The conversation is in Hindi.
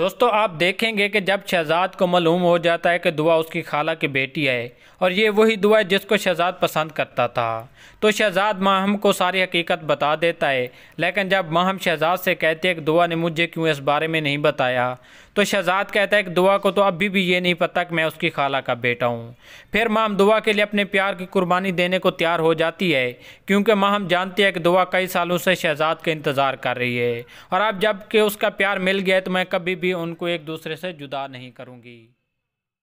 दोस्तों आप देखेंगे कि जब शहजाद को मालूम हो जाता है कि दुआ उसकी खाला की बेटी है और ये वही दुआ है जिसको शहजाद पसंद करता था तो शहजाद माहम को सारी हकीकत बता देता है लेकिन जब माहम शहजाद से कहते हैं कि दुआ ने मुझे क्यों इस बारे में नहीं बताया तो शहजाद कहता है कि दुआ को तो अभी भी ये नहीं पता कि मैं उसकी खाला का बेटा हूँ फिर माम दुआ के लिए अपने प्यार की कुर्बानी देने को तैयार हो जाती है क्योंकि हम जानती है कि दुआ कई सालों से शहजाद का इंतज़ार कर रही है और अब जबकि उसका प्यार मिल गया है तो मैं कभी भी उनको एक दूसरे से जुदा नहीं करूँगी